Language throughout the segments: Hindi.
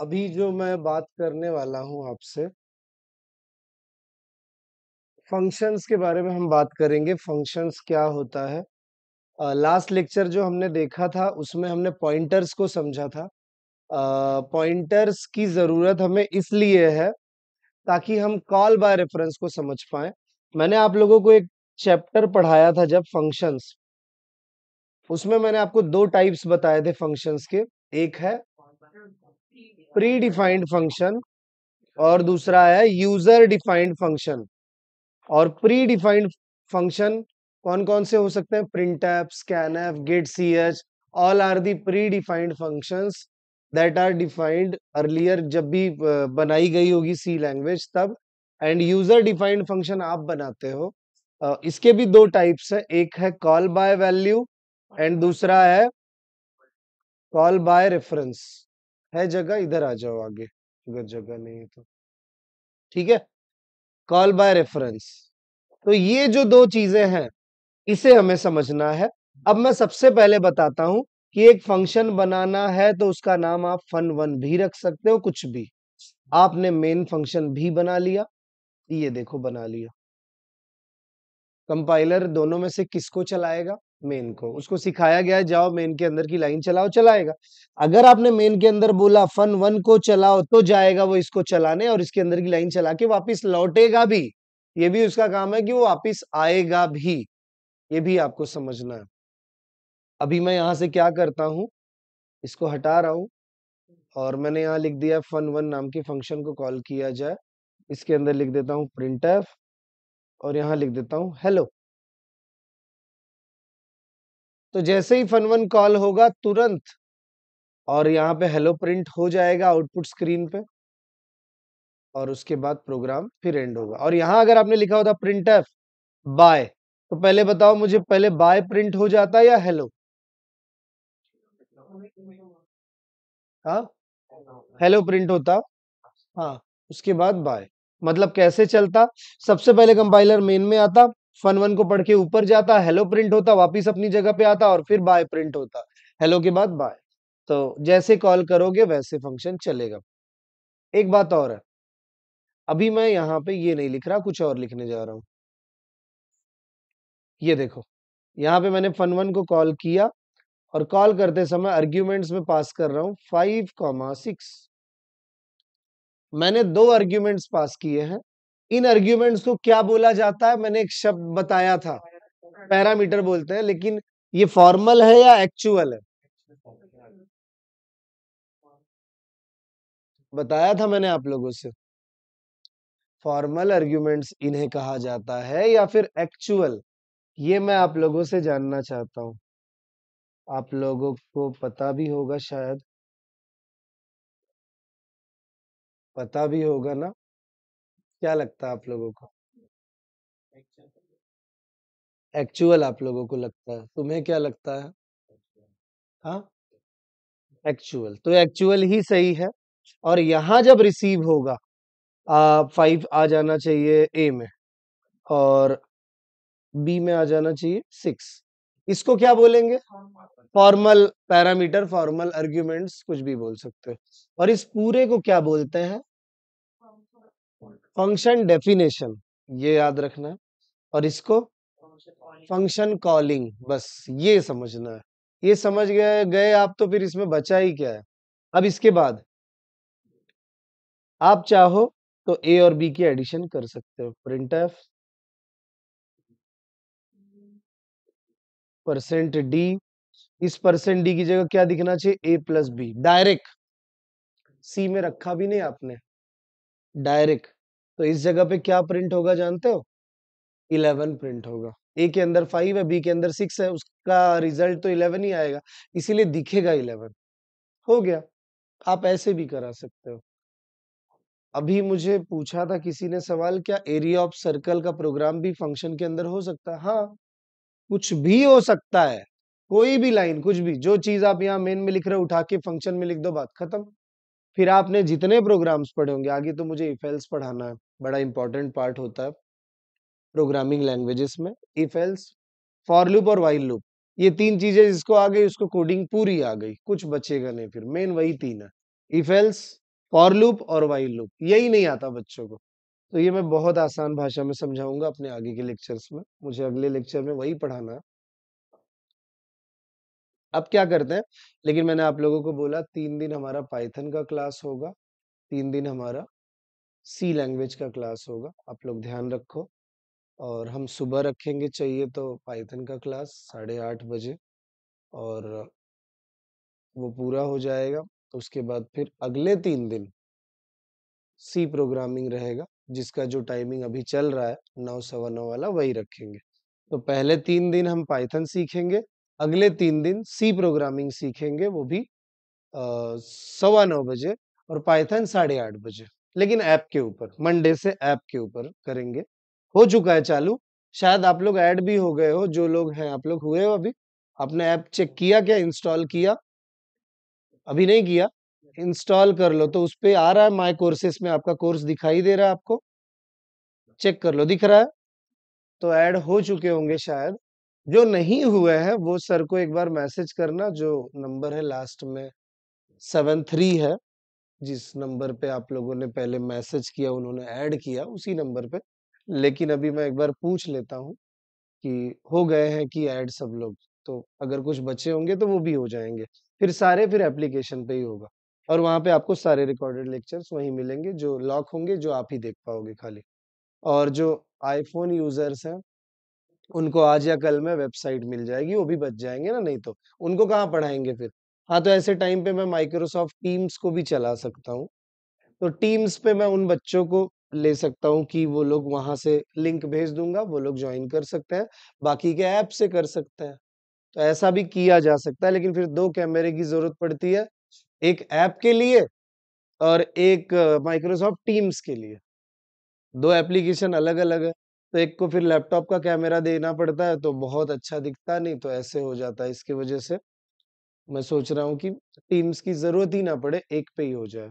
अभी जो मैं बात करने वाला हूँ आपसे फंक्शंस के बारे में हम बात करेंगे फंक्शंस क्या होता है लास्ट uh, लेक्चर जो हमने देखा था उसमें हमने पॉइंटर्स को समझा था पॉइंटर्स uh, की ज़रूरत हमें इसलिए है ताकि हम कॉल बाय रेफरेंस को समझ पाए मैंने आप लोगों को एक चैप्टर पढ़ाया था जब फंक्शंस उसमें मैंने आपको दो टाइप्स बताए थे फंक्शंस के एक है प्री डिफाइंड फंक्शन और दूसरा है यूजर डिफाइंड फंक्शन और प्री डिफाइंड फंक्शन कौन कौन से हो सकते हैं प्रिंट एप स्कैन एप गेट सी एच all are the predefined function that are defined earlier जब भी बनाई गई होगी सी लैंग्वेज तब एंड यूजर डिफाइंड फंक्शन आप बनाते हो इसके भी दो टाइप्स है एक है कॉल बाय वैल्यू एंड दूसरा है कॉल बाय रेफरेंस है जगह इधर आ जाओ आगे अगर जगह नहीं है तो ठीक है कॉल बाय रेफरेंस तो ये जो दो चीजें हैं इसे हमें समझना है अब मैं सबसे पहले बताता हूं कि एक फंक्शन बनाना है तो उसका नाम आप फन वन भी रख सकते हो कुछ भी आपने मेन फंक्शन भी बना लिया ये देखो बना लिया कंपाइलर दोनों में से किसको चलाएगा मेन को उसको सिखाया गया है जाओ मेन के अंदर की लाइन चलाओ चलाएगा अगर आपने मेन के अंदर बोला फन वन को चलाओ तो जाएगा वो इसको चलाने और इसके अंदर की लाइन चला के वापिस लौटेगा भी ये भी उसका काम है कि वो वापिस आएगा भी ये भी आपको समझना है अभी मैं यहाँ से क्या करता हूँ इसको हटा रहा हूँ और मैंने यहाँ लिख दिया फन वन नाम के फंक्शन को कॉल किया जाए इसके अंदर लिख देता हूँ प्रिंट और यहाँ लिख देता हूँ हेलो तो जैसे ही फन वन कॉल होगा तुरंत और यहाँ पे हेलो प्रिंट हो जाएगा आउटपुट स्क्रीन पे और उसके बाद प्रोग्राम फिर एंड होगा और यहाँ अगर आपने लिखा होता प्रिंट एफ बाय तो पहले बताओ मुझे पहले बाय प्रिंट हो जाता या हेलो हाँ हेलो प्रिंट होता हाँ उसके बाद बाय मतलब कैसे चलता सबसे पहले कंपाइलर मेन में आता फन वन को पढ़ के ऊपर जाता हेलो प्रिंट होता वापिस अपनी जगह पे आता और फिर बाय प्रिंट होता हेलो के बाद बाय तो जैसे कॉल करोगे वैसे फंक्शन चलेगा एक बात और है अभी मैं यहाँ पे ये नहीं लिख रहा कुछ और लिखने जा रहा हूं ये देखो यहाँ पे मैंने फन वन को कॉल किया और कॉल करते समय आर्ग्यूमेंट्स में पास कर रहा हूँ फाइव कॉमा सिक्स मैंने दो आर्ग्यूमेंट्स पास किए हैं इन आर्ग्यूमेंट्स को क्या बोला जाता है मैंने एक शब्द बताया था पैरामीटर बोलते हैं लेकिन ये फॉर्मल है या एक्चुअल है बताया था मैंने आप लोगों से फॉर्मल आर्ग्यूमेंट्स इन्हें कहा जाता है या फिर एक्चुअल ये मैं आप लोगों से जानना चाहता हूं आप लोगों को पता भी होगा शायद पता भी होगा ना क्या लगता है आप लोगों को एक्चुअल आप लोगों को लगता है तुम्हें क्या लगता है हाँ एक्चुअल तो एक्चुअल ही सही है और यहाँ जब रिसीव होगा फाइव आ जाना चाहिए ए में और बी में आ जाना चाहिए सिक्स इसको क्या बोलेंगे फॉर्मल पैरामीटर फॉर्मल आर्ग्यूमेंट्स कुछ भी बोल सकते हो और इस पूरे को क्या बोलते हैं फंक्शन डेफिनेशन ये याद रखना है और इसको फंक्शन कॉलिंग बस ये समझना है ये समझ गए गए आप तो फिर इसमें बचा ही क्या है अब इसके बाद आप चाहो तो ए और बी की एडिशन कर सकते हो प्रिंट एफ परसेंट डी इस परसेंट डी की जगह क्या दिखना चाहिए A plus B direct C में रखा भी नहीं आपने डायरेक्ट तो इस जगह पे क्या प्रिंट होगा जानते हो इलेवन प्रिंट होगा ए के अंदर फाइव है बी के अंदर सिक्स है उसका रिजल्ट तो इलेवन ही आएगा इसीलिए दिखेगा इलेवन हो गया आप ऐसे भी करा सकते हो अभी मुझे पूछा था किसी ने सवाल क्या एरिया ऑफ सर्कल का प्रोग्राम भी फंक्शन के अंदर हो सकता है हाँ कुछ भी हो सकता है कोई भी लाइन कुछ भी जो चीज आप यहाँ मेन में लिख रहे हो उठा के फंक्शन में लिख दो बात खत्म फिर आपने जितने प्रोग्राम्स पढ़े होंगे आगे तो मुझे इफेल्स e पढ़ाना है बड़ा इंपॉर्टेंट पार्ट होता है प्रोग्रामिंग लैंग्वेजेस में इफेल्स फॉर लूप और वाइल लूप ये तीन चीजें जिसको आ गई उसको कोडिंग पूरी आ गई कुछ बचेगा नहीं फिर मेन वही तीन है इफेल्स फॉर लूप और वाइल लूप यही नहीं आता बच्चों को तो ये मैं बहुत आसान भाषा में समझाऊंगा अपने आगे के लेक्चर्स में मुझे अगले लेक्चर में वही पढ़ाना है अब क्या करते हैं लेकिन मैंने आप लोगों को बोला तीन दिन हमारा पाइथन का क्लास होगा तीन दिन हमारा सी लैंग्वेज का क्लास होगा आप लोग ध्यान रखो और हम सुबह रखेंगे चाहिए तो पाइथन का क्लास साढ़े आठ बजे और वो पूरा हो जाएगा उसके बाद फिर अगले तीन दिन सी प्रोग्रामिंग रहेगा जिसका जो टाइमिंग अभी चल रहा है नौ सवा नौ वाला वही रखेंगे तो पहले तीन दिन हम पाइथन सीखेंगे अगले तीन दिन सी प्रोग्रामिंग सीखेंगे वो भी सवा नौ बजे और पाइथन साढ़े आठ बजे लेकिन ऐप के ऊपर मंडे से ऐप के ऊपर करेंगे हो चुका है चालू शायद आप लोग ऐड भी हो गए हो जो लोग हैं आप लोग हुए हो अभी आपने ऐप चेक किया क्या इंस्टॉल किया अभी नहीं किया इंस्टॉल कर लो तो उस पर आ रहा है माई कोर्सेस में आपका कोर्स दिखाई दे रहा है आपको चेक कर लो दिख रहा है तो ऐड हो चुके होंगे शायद जो नहीं हुए हैं वो सर को एक बार मैसेज करना जो नंबर है लास्ट में सेवन थ्री है जिस नंबर पे आप लोगों ने पहले मैसेज किया उन्होंने ऐड किया उसी नंबर पे लेकिन अभी मैं एक बार पूछ लेता हूँ कि हो गए हैं कि ऐड सब लोग तो अगर कुछ बचे होंगे तो वो भी हो जाएंगे फिर सारे फिर एप्लीकेशन पे ही होगा और वहाँ पे आपको सारे रिकॉर्डेड लेक्चर्स वहीं मिलेंगे जो लॉक होंगे जो आप ही देख पाओगे खाली और जो आईफोन यूजर्स हैं उनको आज या कल में वेबसाइट मिल जाएगी वो भी बच जाएंगे ना नहीं तो उनको कहाँ पढ़ाएंगे फिर हाँ तो ऐसे टाइम पे मैं माइक्रोसॉफ्ट टीम्स को भी चला सकता हूँ तो टीम्स पे मैं उन बच्चों को ले सकता हूँ कि वो लोग वहां से लिंक भेज दूंगा वो लोग ज्वाइन कर सकते हैं बाकी के ऐप से कर सकते हैं तो ऐसा भी किया जा सकता है लेकिन फिर दो कैमरे की जरूरत पड़ती है एक ऐप के लिए और एक माइक्रोसॉफ्ट टीम्स के लिए दो एप्लीकेशन अलग अलग है तो एक को फिर लैपटॉप का कैमरा देना पड़ता है तो बहुत अच्छा दिखता नहीं तो ऐसे हो जाता है इसकी वजह से मैं सोच रहा हूँ कि टीम्स की जरूरत ही ना पड़े एक पे ही हो जाए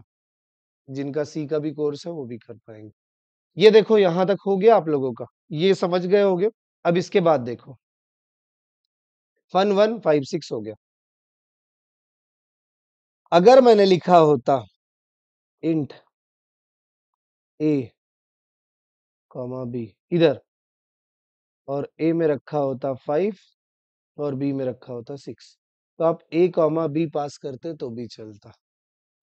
जिनका सी का भी कोर्स है वो भी कर पाएंगे ये देखो यहाँ तक हो गया आप लोगों का ये समझ गए हो अब इसके बाद देखो फन वन फाइव सिक्स हो गया अगर मैंने लिखा होता इंट ए कॉमा बी इधर और ए में रखा होता फाइव और बी में रखा होता सिक्स तो आप ए कॉमा बी पास करते तो भी चलता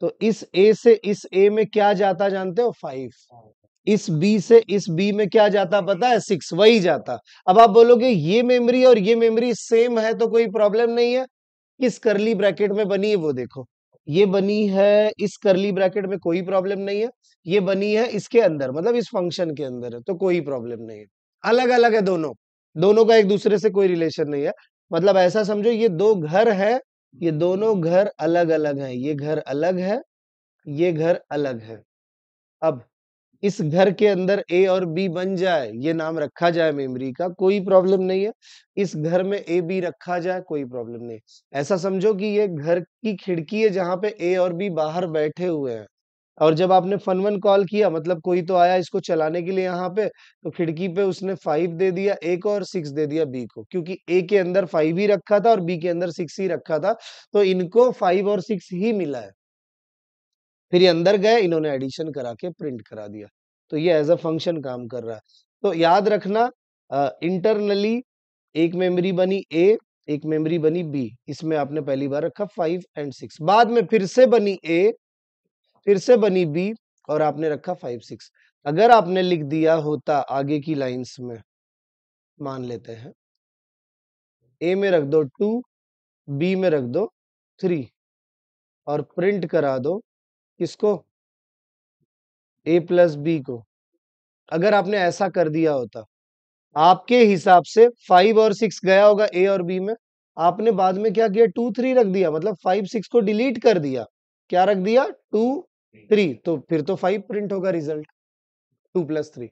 तो इस ए से इस ए में क्या जाता जानते हो फाइव इस बी से इस बी में क्या जाता पता है सिक्स वही जाता अब आप बोलोगे ये मेमोरी और ये मेमोरी सेम है तो कोई प्रॉब्लम नहीं है किस करली ब्रैकेट में बनी है वो देखो ये बनी है इस करली ब्रैकेट में कोई प्रॉब्लम नहीं है ये बनी है इसके अंदर मतलब इस फंक्शन के अंदर है तो कोई प्रॉब्लम नहीं है अलग अलग है दोनों दोनों का एक दूसरे से कोई रिलेशन नहीं है मतलब ऐसा समझो ये दो घर है ये दोनों घर अलग अलग हैं ये घर अलग है ये घर अलग है अब इस घर के अंदर ए और बी बन जाए ये नाम रखा जाए मेमोरी का कोई प्रॉब्लम नहीं है इस घर में ए बी रखा जाए कोई प्रॉब्लम नहीं ऐसा समझो कि ये घर की खिड़की है जहाँ पे ए और बी बाहर बैठे हुए हैं और जब आपने फन वन कॉल किया मतलब कोई तो आया इसको चलाने के लिए यहाँ पे तो खिड़की पे उसने फाइव दे दिया ए को और सिक्स दे दिया बी को क्योंकि ए के अंदर फाइव ही रखा था और बी के अंदर सिक्स ही रखा था तो इनको फाइव और सिक्स ही मिला है फिर ये अंदर गए इन्होंने एडिशन करा के प्रिंट करा दिया तो ये एज अ फंक्शन काम कर रहा है तो याद रखना इंटरनली uh, एक मेमोरी बनी ए एक मेमोरी बनी बी इसमें आपने पहली बार रखा फाइव एंड सिक्स बाद में फिर से बनी ए फिर से बनी बी और आपने रखा फाइव सिक्स अगर आपने लिख दिया होता आगे की लाइंस में मान लेते हैं ए में रख दो टू बी में रख दो थ्री और प्रिंट करा दो किसको ए प्लस बी को अगर आपने ऐसा कर दिया होता आपके हिसाब से फाइव और सिक्स गया होगा ए और बी में आपने बाद में क्या किया टू थ्री रख दिया मतलब फाइव सिक्स को डिलीट कर दिया क्या रख दिया टू थ्री तो फिर तो फाइव प्रिंट होगा रिजल्ट टू प्लस थ्री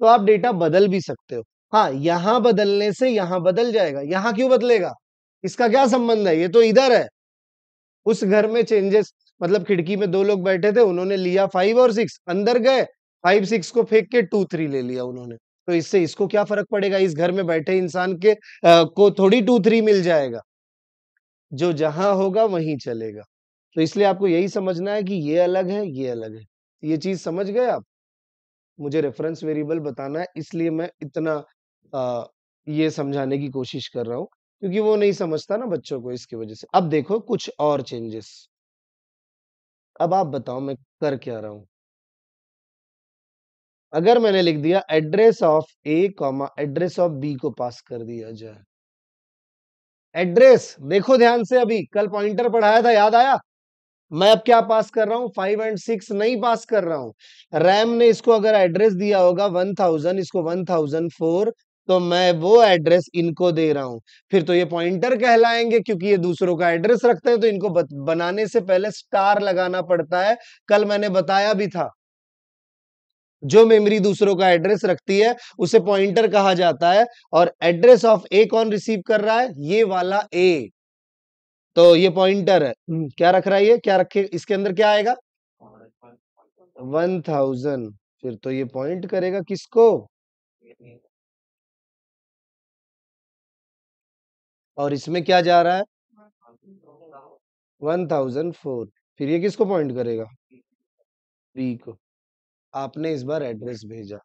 तो आप डेटा बदल भी सकते हो हाँ यहां बदलने से यहां बदल जाएगा यहां क्यों बदलेगा इसका क्या संबंध है ये तो इधर है उस घर में चेंजेस मतलब खिड़की में दो लोग बैठे थे उन्होंने लिया फाइव और सिक्स अंदर गए फाइव सिक्स को फेंक के टू थ्री ले लिया उन्होंने तो इससे इसको क्या फर्क पड़ेगा इस घर में बैठे इंसान के आ, को थोड़ी टू थ्री मिल जाएगा जो जहां होगा वहीं चलेगा तो इसलिए आपको यही समझना है कि ये अलग है ये अलग है ये चीज समझ गए आप मुझे रेफरेंस वेरिएबल बताना है इसलिए मैं इतना आ, ये समझाने की कोशिश कर रहा हूँ क्योंकि वो नहीं समझता ना बच्चों को इसकी वजह से अब देखो कुछ और चेंजेस अब आप बताओ मैं कर क्या रहा हूं अगर मैंने लिख दिया address of A comma address of B को पास कर दिया जाए एड्रेस देखो ध्यान से अभी कल पॉइंटर पढ़ाया था याद आया मैं अब क्या पास कर रहा हूँ फाइव एंड सिक्स नहीं पास कर रहा हूँ रैम ने इसको अगर एड्रेस दिया होगा वन थाउजेंड इसको वन थाउजेंड फोर तो मैं वो एड्रेस इनको दे रहा हूं फिर तो ये पॉइंटर कहलाएंगे क्योंकि ये दूसरों का एड्रेस रखते हैं तो इनको बनाने से पहले स्टार लगाना पड़ता है कल मैंने बताया भी था जो मेमोरी दूसरों का एड्रेस रखती है उसे पॉइंटर कहा जाता है और एड्रेस ऑफ ए कौन रिसीव कर रहा है ये वाला ए तो ये पॉइंटर है हम्म, क्या रख रहा है ये क्या रखे इसके अंदर क्या आएगा वन थाउजेंड फिर तो ये पॉइंट करेगा किसको और इसमें क्या जा रहा है वन थाउजेंड फोर फिर ये किसको पॉइंट करेगा बी को आपने इस बार एड्रेस भेजा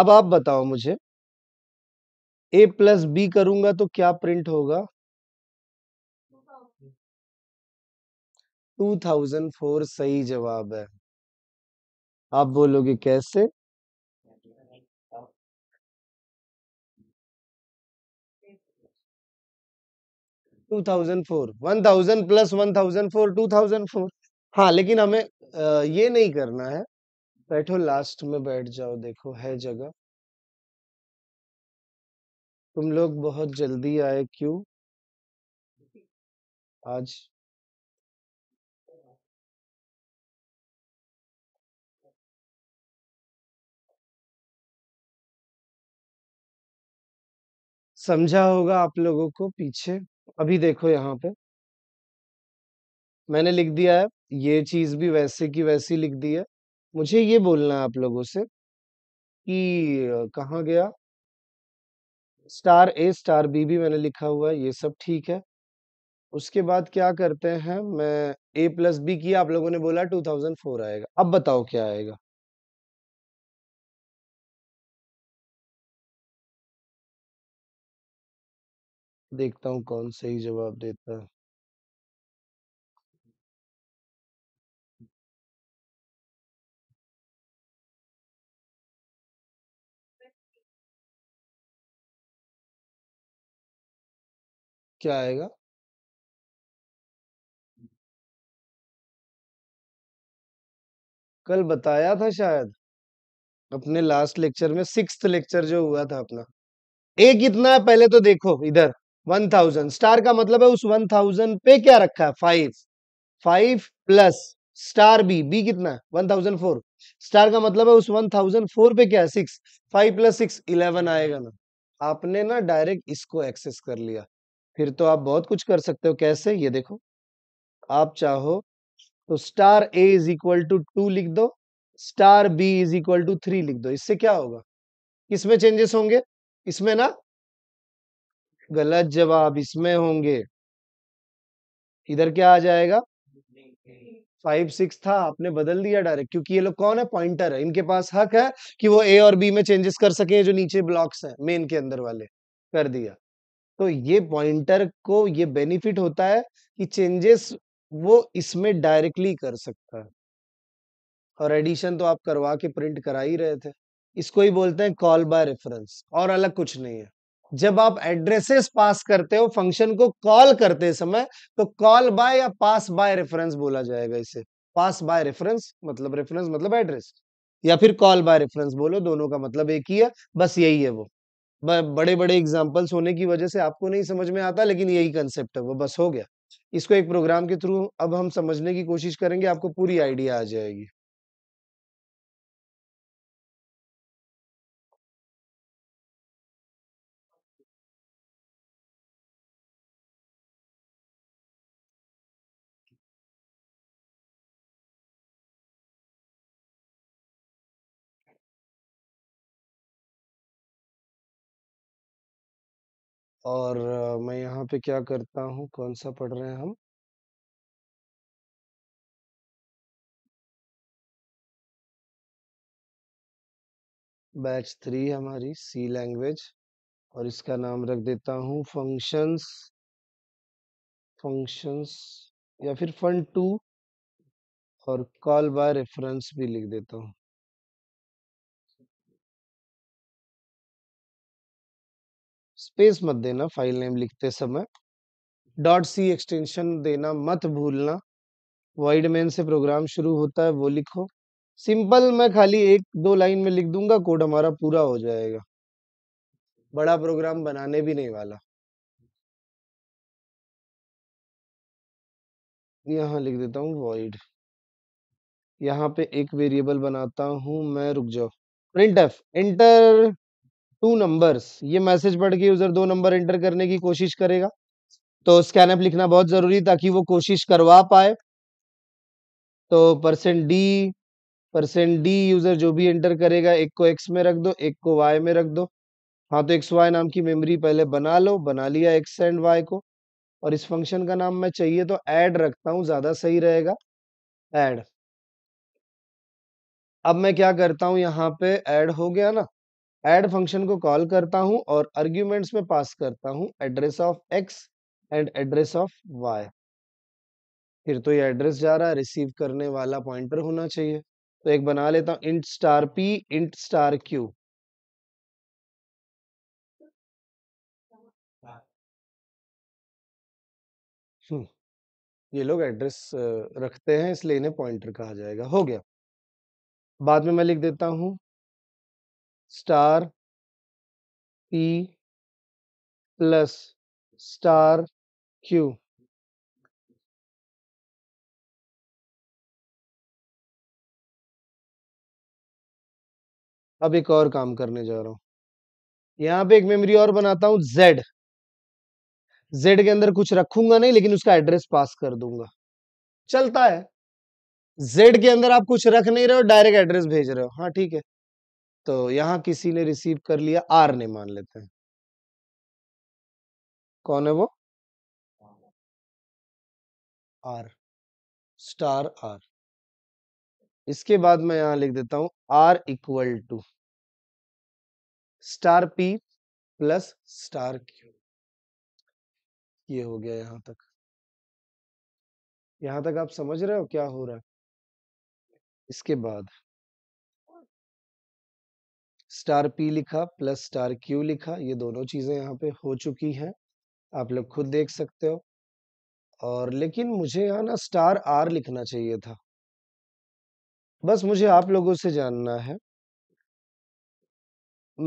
अब आप बताओ मुझे ए प्लस बी करूंगा तो क्या प्रिंट होगा टू थाउजेंड फोर सही जवाब है आप बोलोगे कैसे two thousand four one thousand plus one thousand four two thousand four हाँ लेकिन हमें ये नहीं करना है बैठो लास्ट में बैठ जाओ देखो है जगह तुम लोग बहुत जल्दी आए क्यों आज समझा होगा आप लोगों को पीछे अभी देखो यहाँ पे मैंने लिख दिया है ये चीज भी वैसे की वैसी लिख दी है मुझे ये बोलना है आप लोगों से कि कहा गया स्टार ए स्टार बी भी मैंने लिखा हुआ है ये सब ठीक है उसके बाद क्या करते हैं मैं ए प्लस बी किया आप लोगों ने बोला टू थाउजेंड फोर आएगा अब बताओ क्या आएगा देखता हूँ कौन सही जवाब देता है क्या आएगा कल बताया था शायद अपने लास्ट लेक्चर में सिक्स लेक्चर जो हुआ था अपना एक इतना है पहले तो देखो इधर वन थाउजेंड स्टार का मतलब है उस वन थाउजेंड पे क्या रखा है five five plus star B B कितना वन थाउजेंड फोर स्टार का मतलब है उस वन थाउजेंड फोर पे क्या है six five plus six eleven आएगा ना आपने ना डायरेक्ट इसको एक्सेस कर लिया फिर तो आप बहुत कुछ कर सकते हो कैसे ये देखो आप चाहो तो star A is equal to two लिख दो star B is equal to three लिख दो इससे क्या होगा किसमें चेंजेस होंगे इसमें ना गलत जवाब इसमें होंगे इधर क्या आ जाएगा फाइव सिक्स था आपने बदल दिया डायरेक्ट क्योंकि ये लोग कौन है पॉइंटर है इनके पास हक है कि वो ए और बी में चेंजेस कर सके जो नीचे ब्लॉक्स हैं मेन के अंदर वाले कर दिया तो ये पॉइंटर को ये बेनिफिट होता है कि चेंजेस वो इसमें डायरेक्टली कर सकता है और एडिशन तो आप करवा के प्रिंट करा ही रहे थे इसको ही बोलते हैं कॉल बाय रेफरेंस और अलग कुछ नहीं है जब आप एड्रेसेस पास करते हो फंक्शन को कॉल करते समय तो कॉल बाय या पास बाय रेफरेंस बोला जाएगा इसे पास बाय रेफरेंस मतलब रेफरेंस मतलब एड्रेस या फिर कॉल बाय रेफरेंस बोलो दोनों का मतलब एक ही है बस यही है वो बड़े बड़े एग्जाम्पल्स होने की वजह से आपको नहीं समझ में आता लेकिन यही कंसेप्ट है वो बस हो गया इसको एक प्रोग्राम के थ्रू अब हम समझने की कोशिश करेंगे आपको पूरी आइडिया आ जाएगी और मैं यहाँ पे क्या करता हूँ कौन सा पढ़ रहे हैं हम? बैच थ्री हमारी सी लैंग्वेज और इसका नाम रख देता हूँ फंक्शंस फंक्शंस या फिर फंड टू और कॉल बाय रेफरेंस भी लिख देता हूँ। स्पेस मत देना फाइल नेम लिखते समय डॉट सी एक्सटेंशन देना मत भूलना वाइड मैन से प्रोग्राम शुरू होता है वो लिखो सिंपल मैं खाली एक दो लाइन में लिख दूंगा कोड हमारा पूरा हो जाएगा बड़ा प्रोग्राम बनाने भी नहीं वाला यहाँ लिख देता हूँ void यहाँ पे एक वेरिएबल बनाता हूँ मैं रुक जाओ print f enter two numbers ये मैसेज पढ़ के यूजर दो नंबर एंटर करने की कोशिश करेगा तो स्कैन लिखना बहुत जरूरी ताकि वो कोशिश करवा पाए तो percent d percent d user जो भी एंटर करेगा एक को एक्स में रख दो एक को वाई में रख दो हाँ तो एक्स वाई नाम की मेमोरी पहले बना लो बना लिया एक्स एंड वाई को और इस फंक्शन का नाम मैं चाहिए तो ऐड रखता हूँ ज्यादा सही रहेगा ऐड अब मैं क्या करता हूँ यहाँ पे ऐड हो गया ना एड फंक्शन को कॉल करता हूं और आर्ग्यूमेंट्स में पास करता हूँ address of X and address of Y फिर तो ये एड्रेस जा रहा है रिसीव करने वाला पॉइंटर होना चाहिए तो एक बना लेता हूं int star p int star q ये लोग एड्रेस रखते हैं इसलिए इन्हें पॉइंटर कहा जाएगा हो गया बाद में मैं लिख देता हूं star p plus star q अब एक और काम करने जा रहा हूं यहां पे एक मेमोरी और बनाता हूं जेड जेड के अंदर कुछ रखूंगा नहीं लेकिन उसका एड्रेस पास कर दूंगा चलता है जेड के अंदर आप कुछ रख नहीं रहे हो डायरेक्ट एड्रेस भेज रहे हो हाँ ठीक है तो यहां किसी ने रिसीव कर लिया आर ने मान लेते हैं कौन है वो आर स्टार आर इसके बाद मैं यहां लिख देता हूं R equal to star p plus star q ये हो गया यहां तक यहां तक आप समझ रहे हो क्या हो रहा है इसके बाद स्टार पी लिखा प्लस स्टार क्यू लिखा ये दोनों चीज़ें यहाँ पे हो चुकी हैं आप लोग खुद देख सकते हो और लेकिन मुझे यहाँ ना स्टार आर लिखना चाहिए था बस मुझे आप लोगों से जानना है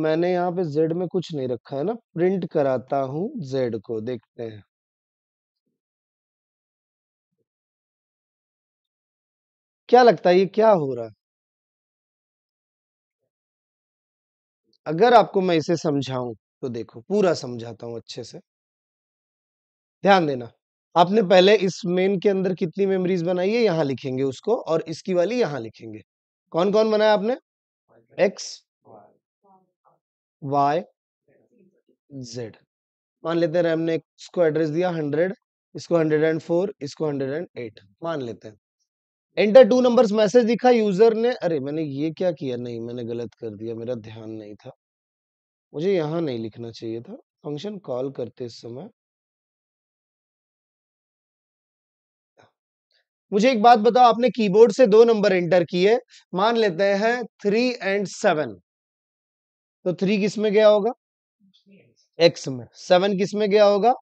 मैंने यहाँ पे जेड में कुछ नहीं रखा है ना प्रिंट कराता हूं जेड को देखते हैं क्या लगता है ये क्या हो रहा है अगर आपको मैं इसे समझाऊं तो देखो पूरा समझाता हूं अच्छे से ध्यान देना आपने पहले इस मेन के अंदर कितनी मेमोरीज बनाई है यहां लिखेंगे उसको और इसकी वाली यहां लिखेंगे कौन कौन बनाया आपने एक्स वाई जेड मान लेते हैं रैम ने इसको एड्रेस दिया हंड्रेड इसको हंड्रेड एंड फोर इसको हंड्रेड एंड एट मान लेते हैं एंटर टू नंबर्स मैसेज दिखा यूजर ने अरे मैंने ये क्या किया नहीं मैंने गलत कर दिया मेरा ध्यान नहीं था मुझे यहाँ नहीं लिखना चाहिए था फंक्शन कॉल करते समय मुझे एक बात बताओ आपने कीबोर्ड से दो नंबर एंटर किए मान लेते हैं थ्री एंड सेवन तो थ्री किस में गया होगा एक्स में सेवन किस में गया होगा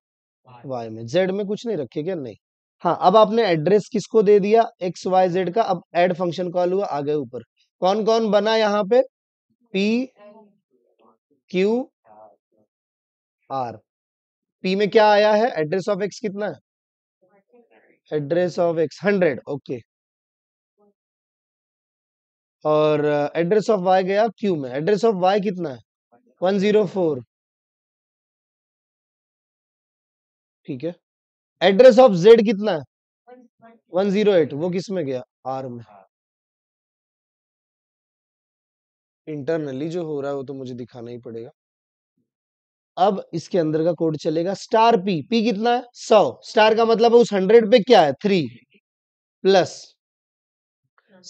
वाई में जेड में कुछ नहीं रखे क्या नहीं हाँ अब आपने एड्रेस किसको दे दिया एक्स वाई जेड का अब एड फंक्शन कॉल हुआ आगे ऊपर कौन कौन बना यहाँ पे पी क्यू आर पी में क्या आया है एड्रेस ऑफ एक्स कितना है address of X hundred okay और एड्रेस ऑफ वाई गया क्यू में एड्रेस ऑफ वाई कितना है वन जीरो फोर ठीक है एड्रेस ऑफ जेड कितना है वन जीरो एट वो किस में गया आर में हाँ। इंटरनली जो हो रहा है वो तो मुझे दिखाना ही पड़ेगा अब इसके अंदर का कोड चलेगा स्टार पी पी कितना है सौ स्टार का मतलब है उस हंड्रेड पे क्या है three plus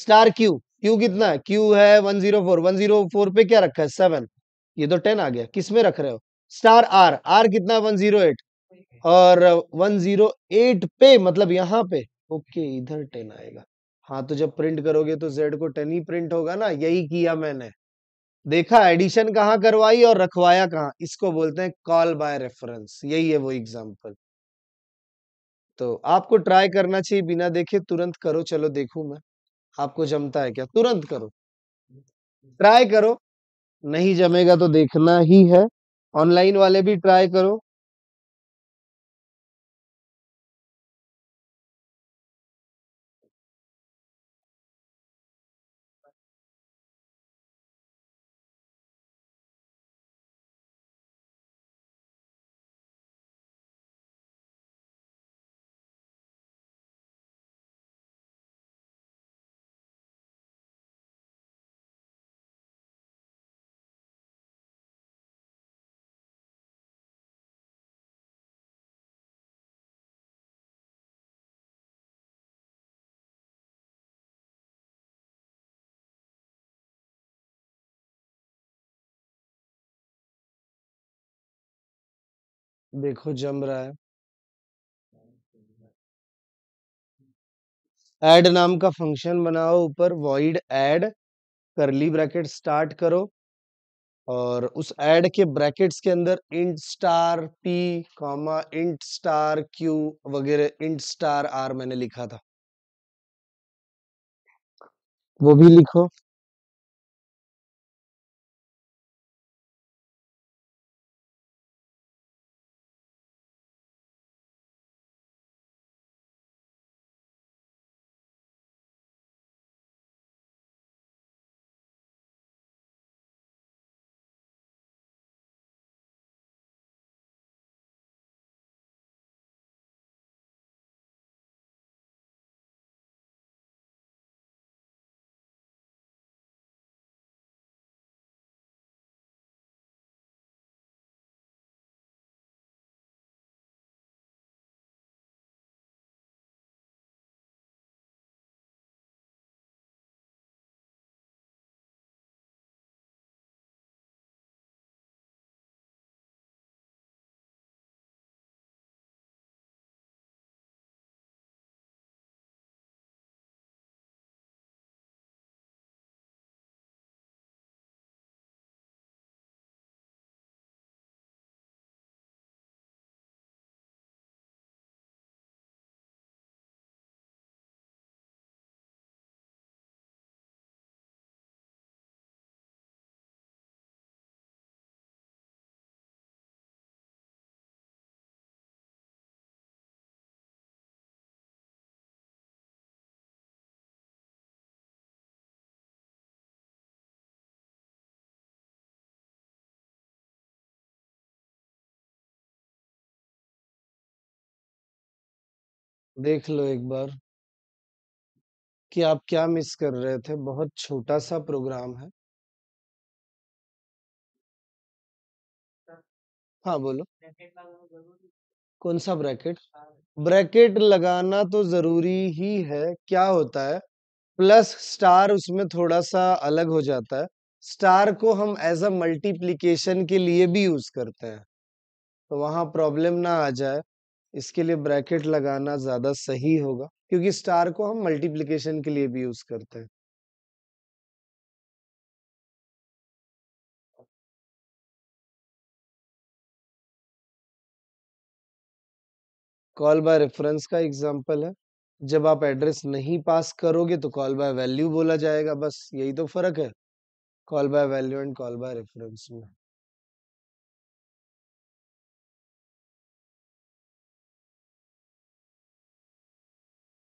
star q q कितना है क्यू है one zero four one zero four पे क्या रखा है सेवन ये तो टेन आ गया किस में रख रहे हो स्टार आर आर कितना है वन जीरो एट और 108 पे मतलब यहाँ पे ओके इधर 10 आएगा हाँ तो जब प्रिंट करोगे तो z को 10 ही प्रिंट होगा ना यही किया मैंने देखा एडिशन कहाँ करवाई और रखवाया कहा इसको बोलते हैं कॉल बाय रेफरेंस यही है वो एग्जाम्पल तो आपको ट्राई करना चाहिए बिना देखे तुरंत करो चलो देखू मैं आपको जमता है क्या तुरंत करो ट्राई करो नहीं जमेगा तो देखना ही है ऑनलाइन वाले भी ट्राई करो देखो जम रहा है एड नाम का फंक्शन बनाओ ऊपर वॉइड एड करली ब्रैकेट स्टार्ट करो और उस एड के ब्रैकेट्स के अंदर int star p comma int star q वगैरह इंट स्टार आर मैंने लिखा था वो भी लिखो देख लो एक बार कि आप क्या मिस कर रहे थे बहुत छोटा सा प्रोग्राम है हाँ बोलो कौन सा ब्रैकेट ब्रैकेट लगाना तो जरूरी ही है क्या होता है प्लस स्टार उसमें थोड़ा सा अलग हो जाता है स्टार को हम एज अ मल्टीप्लीकेशन के लिए भी यूज करते हैं तो वहां प्रॉब्लम ना आ जाए इसके लिए ब्रैकेट लगाना ज़्यादा सही होगा क्योंकि स्टार को हम मल्टीप्लिकेशन के लिए भी यूज़ करते हैं कॉल बाय रेफरेंस का एग्जांपल है जब आप एड्रेस नहीं पास करोगे तो कॉल बाय वैल्यू बोला जाएगा बस यही तो फर्क है call by value and call by reference में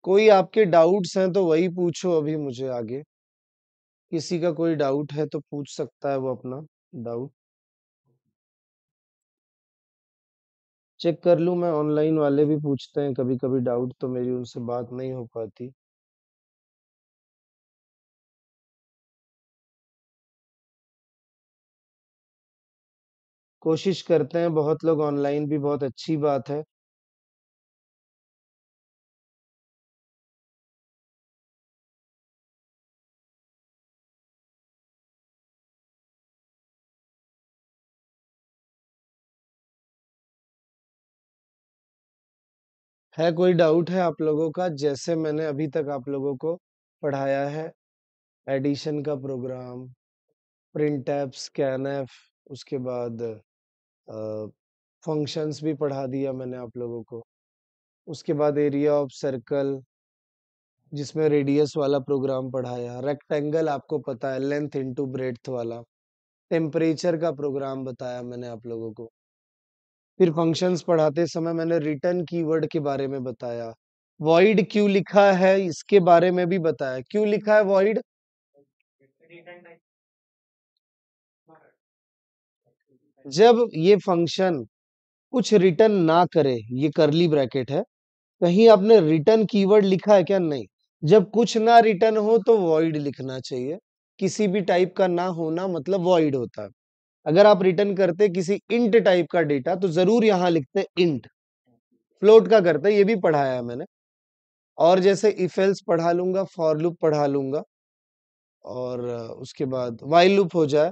कोई आपके डाउट्स हैं तो वही पूछो अभी मुझे आगे किसी का कोई डाउट है तो पूछ सकता है वो अपना डाउट चेक कर लू मैं ऑनलाइन वाले भी पूछते हैं कभी कभी डाउट तो मेरी उनसे बात नहीं हो पाती कोशिश करते हैं बहुत लोग ऑनलाइन भी बहुत अच्छी बात है है कोई डाउट है आप लोगों का जैसे मैंने अभी तक आप लोगों को पढ़ाया है एडिशन का program print app scan f उसके बाद फंक्शंस भी पढ़ा दिया मैंने आप लोगों को उसके बाद एरिया ऑफ सर्कल जिसमें रेडियस वाला प्रोग्राम पढ़ाया रेक्टेंगल आपको पता है लेंथ इनटू ब्रेड्थ वाला टेम्परेचर का प्रोग्राम बताया मैंने आप लोगों को फिर फंक्शंस पढ़ाते समय मैंने रिटर्न कीवर्ड के बारे में बताया वॉइड क्यों लिखा है इसके बारे में भी बताया क्यों लिखा है वॉइड जब ये फंक्शन कुछ रिटर्न ना करे ये करली ब्रैकेट है कहीं आपने रिटर्न कीवर्ड लिखा है क्या नहीं जब कुछ ना रिटर्न हो तो वॉइड लिखना चाहिए किसी भी टाइप का ना होना मतलब वॉइड होता है अगर आप रिटर्न करते किसी इंट टाइप का डेटा तो जरूर यहाँ लिखते इंट फ्लोट का करते ये भी पढ़ाया है मैंने और जैसे इफेल्स पढ़ा लूंगा फॉर लूप पढ़ा लूंगा और उसके बाद वाइल लूप हो जाए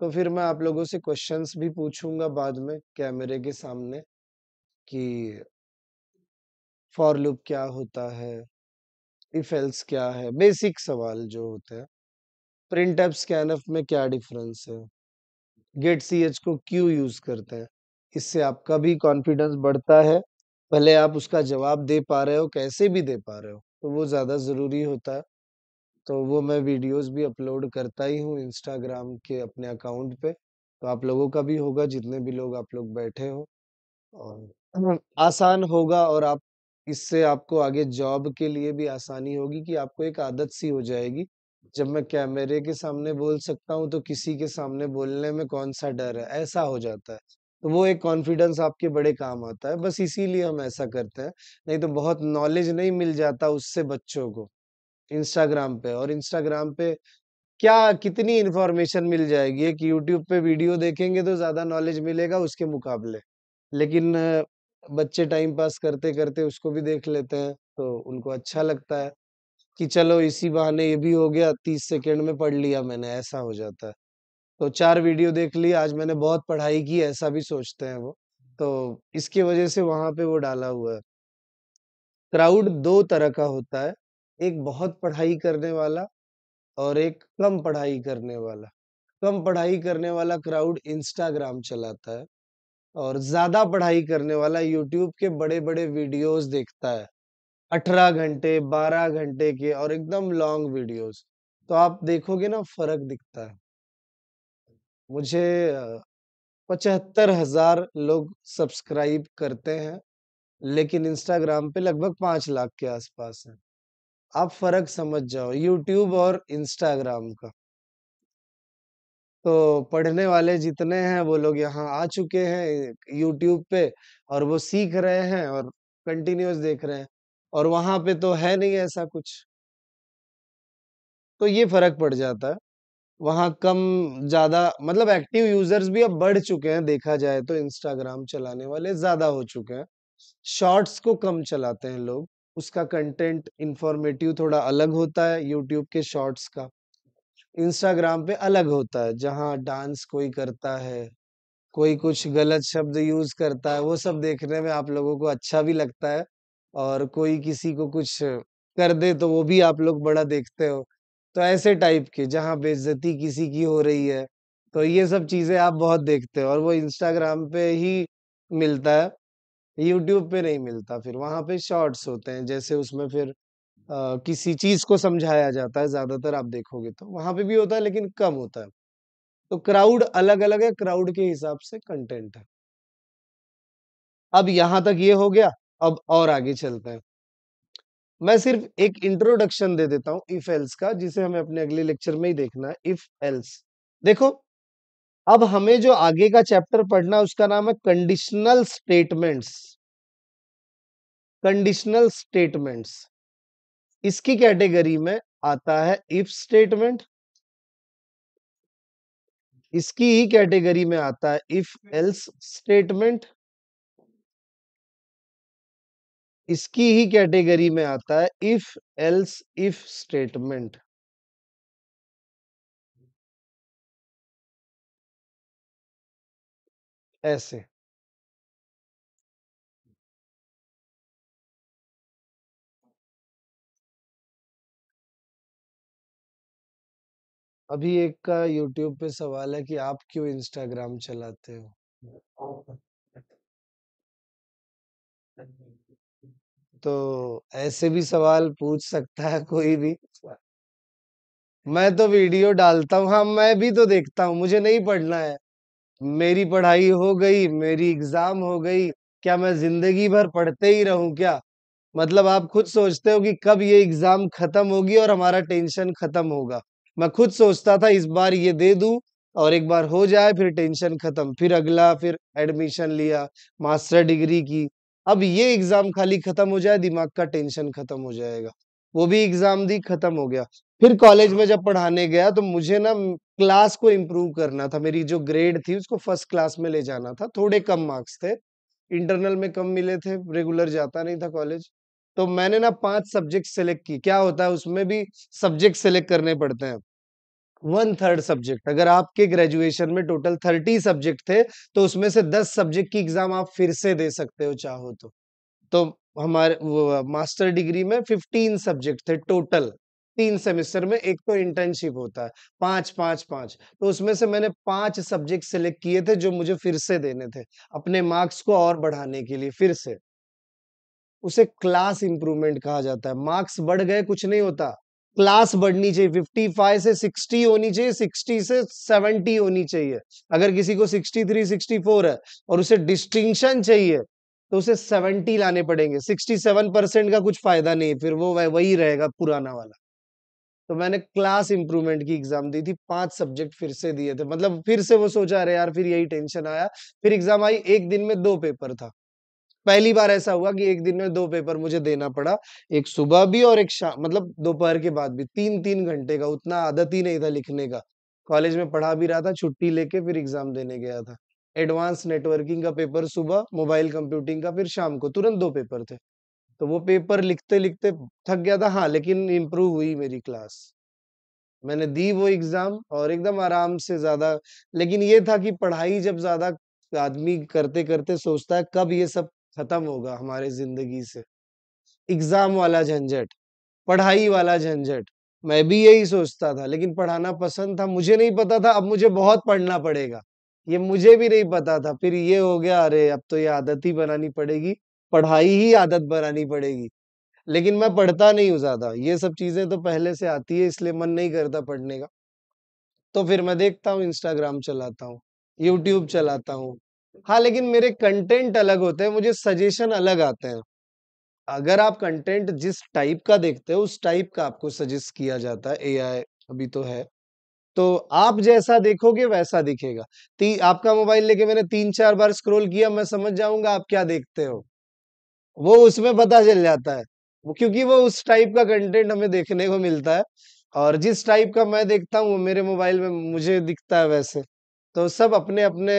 तो फिर मैं आप लोगों से क्वेश्चंस भी पूछूंगा बाद में कैमरे के सामने कि फॉर लूप क्या होता है इफेल्स क्या है बेसिक सवाल जो होते हैं प्रिंट एप स्कैन में क्या डिफरेंस है गेट सी एच को क्यू यूज करते हैं इससे आपका भी कॉन्फिडेंस बढ़ता है भले आप उसका जवाब दे पा रहे हो कैसे भी दे पा रहे हो तो वो ज़्यादा ज़रूरी होता है तो वो मैं वीडियोस भी अपलोड करता ही हूँ इंस्टाग्राम के अपने अकाउंट पे तो आप लोगों का भी होगा जितने भी लोग आप लोग बैठे हो और हम्म। आसान होगा और आप इससे आपको आगे जॉब के लिए भी आसानी होगी कि आपको एक आदत सी हो जाएगी जब मैं कैमरे के सामने बोल सकता हूँ तो किसी के सामने बोलने में कौन सा डर है ऐसा हो जाता है तो वो एक कॉन्फिडेंस आपके बड़े काम आता है बस इसीलिए हम ऐसा करते हैं नहीं तो बहुत नॉलेज नहीं मिल जाता उससे बच्चों को इंस्टाग्राम पे और इंस्टाग्राम पे क्या कितनी इंफॉर्मेशन मिल जाएगी एक यूट्यूब पे वीडियो देखेंगे तो ज़्यादा नॉलेज मिलेगा उसके मुकाबले लेकिन बच्चे टाइम पास करते करते उसको भी देख लेते हैं तो उनको अच्छा लगता है कि चलो इसी बहाने ये भी हो गया तीस सेकेंड में पढ़ लिया मैंने ऐसा हो जाता है तो चार वीडियो देख ली आज मैंने बहुत पढ़ाई की ऐसा भी सोचते हैं वो तो इसके वजह से वहां पे वो डाला हुआ है क्राउड दो तरह का होता है एक बहुत पढ़ाई करने वाला और एक कम पढ़ाई करने वाला कम पढ़ाई करने वाला क्राउड इंस्टाग्राम चलाता है और ज्यादा पढ़ाई करने वाला यूट्यूब के बड़े बड़े वीडियोस देखता है अठारह घंटे बारह घंटे के और एकदम लॉन्ग वीडियोस तो आप देखोगे ना फर्क दिखता है मुझे पचहत्तर हजार लोग सब्सक्राइब करते हैं लेकिन इंस्टाग्राम पे लगभग पांच लाख के आसपास है आप फर्क समझ जाओ यूट्यूब और इंस्टाग्राम का तो पढ़ने वाले जितने हैं वो लोग यहाँ आ चुके हैं यूट्यूब पे और वो सीख रहे हैं और कंटिन्यूस देख रहे हैं और वहां पे तो है नहीं ऐसा कुछ तो ये फर्क पड़ जाता है वहां कम ज़्यादा मतलब एक्टिव यूजर्स भी अब बढ़ चुके हैं देखा जाए तो इंस्टाग्राम चलाने वाले ज़्यादा हो चुके हैं शॉर्ट्स को कम चलाते हैं लोग उसका कंटेंट इंफॉर्मेटिव थोड़ा अलग होता है यूट्यूब के शॉर्ट्स का इंस्टाग्राम पे अलग होता है जहाँ डांस कोई करता है कोई कुछ गलत शब्द यूज करता है वो सब देखने में आप लोगों को अच्छा भी लगता है और कोई किसी को कुछ कर दे तो वो भी आप लोग बड़ा देखते हो तो ऐसे टाइप के जहाँ बेइज्जती किसी की हो रही है तो ये सब चीज़ें आप बहुत देखते हो और वो इंस्टाग्राम पे ही मिलता है यूट्यूब पे नहीं मिलता फिर वहां पे शॉर्ट्स होते हैं जैसे उसमें फिर आ, किसी चीज़ को समझाया जाता है ज़्यादातर आप देखोगे तो वहां पे भी होता है लेकिन कम होता है तो क्राउड अलग अलग है क्राउड के हिसाब से कंटेंट है अब यहां तक ये हो गया अब और आगे चलते हैं मैं सिर्फ एक इंट्रोडक्शन दे देता हूं इफ एल्स का जिसे हमें अपने अगले लेक्चर में ही देखना है इफ एल्स देखो अब हमें जो आगे का चैप्टर पढ़ना है उसका नाम है कंडीशनल स्टेटमेंट्स कंडीशनल स्टेटमेंट्स इसकी कैटेगरी में आता है इफ स्टेटमेंट इसकी ही कैटेगरी में आता है इफ एल्स स्टेटमेंट इसकी ही कैटेगरी में आता है इफ एल्स इफ स्टेटमेंट ऐसे अभी एक का यूट्यूब पे सवाल है कि आप क्यों इंस्टाग्राम चलाते हो तो ऐसे भी सवाल पूछ सकता है कोई भी मैं तो वीडियो डालता हूँ हाँ मैं भी तो देखता हूँ मुझे नहीं पढ़ना है मेरी पढ़ाई हो गई मेरी एग्जाम हो गई क्या मैं जिंदगी भर पढ़ते ही रहूं क्या मतलब आप खुद सोचते हो कि कब ये एग्जाम खत्म होगी और हमारा टेंशन खत्म होगा मैं खुद सोचता था इस बार ये दे दू और एक बार हो जाए फिर टेंशन खत्म फिर अगला फिर एडमिशन लिया मास्टर डिग्री की अब ये एग्जाम खाली खत्म हो जाए दिमाग का टेंशन खत्म हो जाएगा वो भी एग्जाम दी खत्म हो गया फिर कॉलेज में जब पढ़ाने गया तो मुझे ना क्लास को इम्प्रूव करना था मेरी जो ग्रेड थी उसको फर्स्ट क्लास में ले जाना था थोड़े कम मार्क्स थे इंटरनल में कम मिले थे रेगुलर जाता नहीं था कॉलेज तो मैंने ना पांच सब्जेक्ट सेलेक्ट की क्या होता है उसमें भी सब्जेक्ट सेलेक्ट करने पड़ते हैं वन थर्ड सब्जेक्ट अगर आपके ग्रेजुएशन में टोटल थर्टी सब्जेक्ट थे तो उसमें से दस सब्जेक्ट की एग्जाम आप फिर से दे सकते हो चाहो तो तो हमारे मास्टर डिग्री में फिफ्टीन सब्जेक्ट थे टोटल तीन सेमेस्टर में एक तो इंटर्नशिप होता है पांच पांच पांच तो उसमें से मैंने पांच सब्जेक्ट सिलेक्ट किए थे जो मुझे फिर से देने थे अपने मार्क्स को और बढ़ाने के लिए फिर से उसे क्लास इंप्रूवमेंट कहा जाता है मार्क्स बढ़ गए कुछ नहीं होता क्लास बढ़नी चाहिए 55 से 60 होनी चाहिए 60 से 70 होनी चाहिए अगर किसी को 63 64 है और उसे डिस्टिंक्शन चाहिए तो उसे 70 लाने पड़ेंगे 67 परसेंट का कुछ फायदा नहीं है फिर वो वही रहेगा पुराना वाला तो मैंने क्लास इंप्रूवमेंट की एग्जाम दी थी पांच सब्जेक्ट फिर से दिए थे मतलब फिर से वो सोचा रहे यार फिर यही टेंशन आया फिर एग्जाम आई एक दिन में दो पेपर था पहली बार ऐसा हुआ कि एक दिन में दो पेपर मुझे देना पड़ा एक सुबह भी और एक शाम मतलब दोपहर के बाद भी तीन तीन घंटे का उतना आदत ही नहीं था लिखने का कॉलेज में पढ़ा भी रहा था छुट्टी लेके फिर एग्जाम देने गया था एडवांस नेटवर्किंग का पेपर सुबह मोबाइल कंप्यूटिंग का फिर शाम को तुरंत दो पेपर थे तो वो पेपर लिखते लिखते थक गया था हाँ लेकिन इम्प्रूव हुई मेरी क्लास मैंने दी वो एग्जाम और एकदम आराम से ज्यादा लेकिन ये था कि पढ़ाई जब ज्यादा आदमी करते करते सोचता है कब ये सब खत्म होगा हमारे जिंदगी से एग्जाम वाला झंझट पढ़ाई वाला झंझट मैं भी यही सोचता था लेकिन पढ़ाना पसंद था मुझे नहीं पता था अब मुझे बहुत पढ़ना पड़ेगा ये मुझे भी नहीं पता था फिर ये हो गया अरे अब तो ये आदत ही बनानी पड़ेगी पढ़ाई ही आदत बनानी पड़ेगी लेकिन मैं पढ़ता नहीं हूँ ज्यादा ये सब चीजें तो पहले से आती है इसलिए मन नहीं करता पढ़ने का तो फिर मैं देखता हूँ इंस्टाग्राम चलाता हूँ यूट्यूब चलाता हूँ हाँ लेकिन मेरे कंटेंट अलग होते हैं मुझे सजेशन अलग आते हैं अगर आप कंटेंट जिस टाइप का देखते हो उस टाइप का आपको सजेस्ट किया जाता है ए अभी तो है तो आप जैसा देखोगे वैसा दिखेगा ती आपका मोबाइल लेके मैंने तीन चार बार स्क्रॉल किया मैं समझ जाऊंगा आप क्या देखते हो वो उसमें पता चल जाता है वो क्योंकि वो उस टाइप का कंटेंट हमें देखने को मिलता है और जिस टाइप का मैं देखता हूँ वो मेरे मोबाइल में मुझे दिखता है वैसे तो सब अपने अपने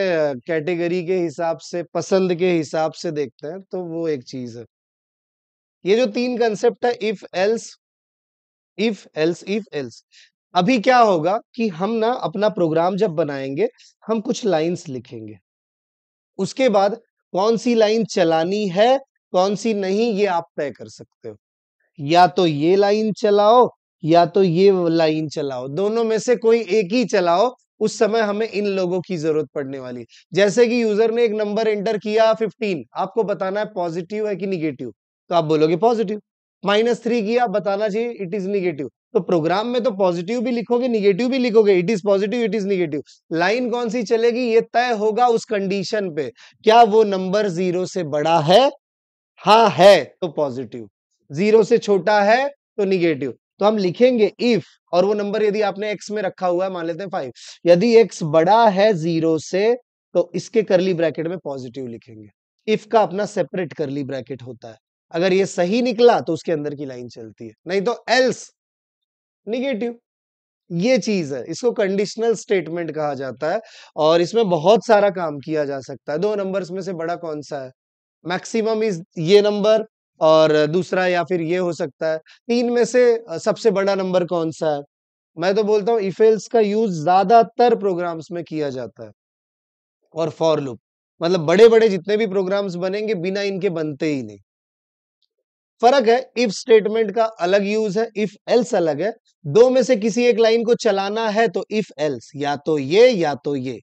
कैटेगरी के हिसाब से पसंद के हिसाब से देखते हैं तो वो एक चीज है ये जो तीन कंसेप्ट है if else if else if else अभी क्या होगा कि हम ना अपना प्रोग्राम जब बनाएंगे हम कुछ लाइंस लिखेंगे उसके बाद कौन सी लाइन चलानी है कौन सी नहीं ये आप तय कर सकते हो या तो ये लाइन चलाओ या तो ये लाइन चलाओ दोनों में से कोई एक ही चलाओ उस समय हमें इन लोगों की जरूरत पड़ने वाली है जैसे कि यूजर ने एक नंबर एंटर किया 15 आपको बताना है पॉजिटिव है कि निगेटिव तो आप बोलोगे पॉजिटिव माइनस थ्री किया बताना चाहिए इट इज निगेटिव तो प्रोग्राम में तो पॉजिटिव भी लिखोगे निगेटिव भी लिखोगे it is positive it is negative line कौन सी चलेगी ये तय होगा उस कंडीशन पे क्या वो नंबर जीरो से बड़ा है हाँ है तो पॉजिटिव जीरो से छोटा है तो निगेटिव तो हम लिखेंगे इफ और वो नंबर यदि आपने एक्स में रखा हुआ है मान लेते हैं फाइव यदि एक्स बड़ा है जीरो से तो इसके करली ब्रैकेट में पॉजिटिव लिखेंगे इफ का अपना सेपरेट करली ब्रैकेट होता है अगर ये सही निकला तो उसके अंदर की लाइन चलती है नहीं तो एल्स निगेटिव ये चीज है इसको कंडीशनल स्टेटमेंट कहा जाता है और इसमें बहुत सारा काम किया जा सकता है दो नंबर्स में से बड़ा कौन सा है मैक्सिमम इज ये नंबर और दूसरा या फिर ये हो सकता है तीन में से सबसे बड़ा नंबर कौन सा है मैं तो बोलता हूँ इफेल्स का यूज ज्यादातर प्रोग्राम्स में किया जाता है और फॉर लूप मतलब बड़े बड़े जितने भी प्रोग्राम्स बनेंगे बिना इनके बनते ही नहीं फर्क है इफ स्टेटमेंट का अलग यूज है इफ एल्स अलग है दो में से किसी एक लाइन को चलाना है तो इफ एल्स या तो ये या तो ये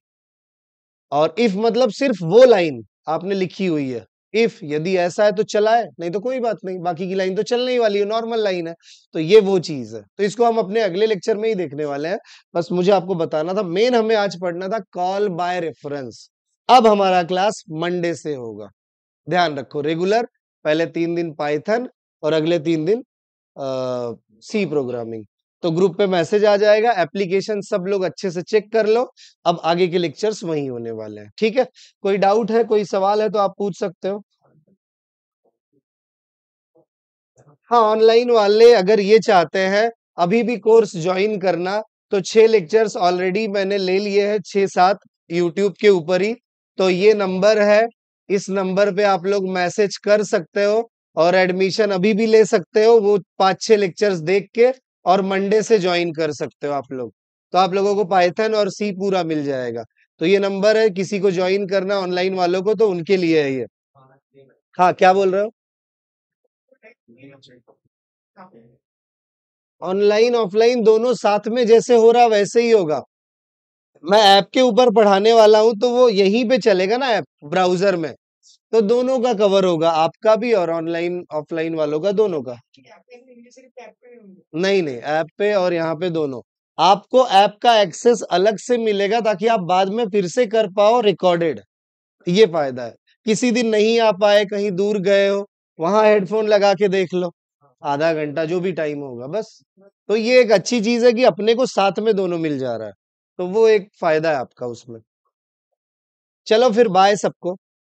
और इफ मतलब सिर्फ वो लाइन आपने लिखी हुई है इफ यदि ऐसा है तो चला है नहीं तो कोई बात नहीं बाकी की लाइन तो चलने ही वाली है नॉर्मल लाइन है तो ये वो चीज है तो इसको हम अपने अगले लेक्चर में ही देखने वाले हैं बस मुझे आपको बताना था मेन हमें आज पढ़ना था कॉल बाय रेफरेंस अब हमारा क्लास मंडे से होगा ध्यान रखो रेगुलर पहले तीन दिन पाइथन और अगले तीन दिन सी प्रोग्रामिंग तो ग्रुप पे मैसेज आ जाएगा एप्लीकेशन सब लोग अच्छे से चेक कर लो अब आगे के लेक्चर्स वही होने वाले हैं ठीक है कोई डाउट है कोई सवाल है तो आप पूछ सकते हो हाँ ऑनलाइन वाले अगर ये चाहते हैं अभी भी कोर्स ज्वाइन करना तो छह लेक्चर्स ऑलरेडी मैंने ले लिए हैं छह सात यूट्यूब के ऊपर ही तो ये नंबर है इस नंबर पे आप लोग मैसेज कर सकते हो और एडमिशन अभी भी ले सकते हो वो पांच छह लेक्चर्स देख के और मंडे से ज्वाइन कर सकते हो आप लोग तो आप लोगों को पाइथन और सी पूरा मिल जाएगा तो ये नंबर है किसी को ज्वाइन करना ऑनलाइन वालों को तो उनके लिए है ये हाँ क्या बोल रहे हो ऑनलाइन ऑफलाइन दोनों साथ में जैसे हो रहा वैसे ही होगा मैं ऐप के ऊपर पढ़ाने वाला हूँ तो वो यहीं पे चलेगा ना ऐप ब्राउजर में तो दोनों का कवर होगा आपका भी और ऑनलाइन ऑफलाइन वालों का दोनों का नहीं नहीं ऐप पे और यहाँ पे दोनों आपको ऐप का एक्सेस अलग से मिलेगा ताकि आप बाद में फिर से कर पाओ रिकॉर्डेड ये फायदा है किसी दिन नहीं आ पाए कहीं दूर गए हो वहां हेडफोन लगा के देख लो आधा घंटा जो भी टाइम होगा बस तो ये एक अच्छी चीज है कि अपने को साथ में दोनों मिल जा रहा है तो वो एक फायदा है आपका उसमें चलो फिर बाय सबको